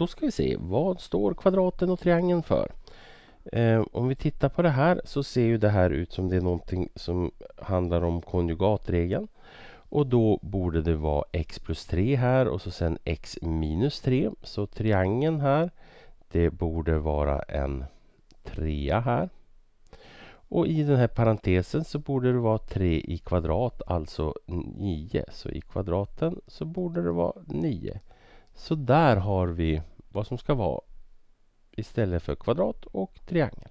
Då ska vi se, vad står kvadraten och triangeln för? Eh, om vi tittar på det här så ser ju det här ut som det är någonting som handlar om konjugatregeln. Och då borde det vara x plus 3 här och så sen x minus 3. Så triangeln här, det borde vara en trea här. Och i den här parentesen så borde det vara 3 i kvadrat, alltså 9. Så i kvadraten så borde det vara 9. Så där har vi vad som ska vara istället för kvadrat och triangel.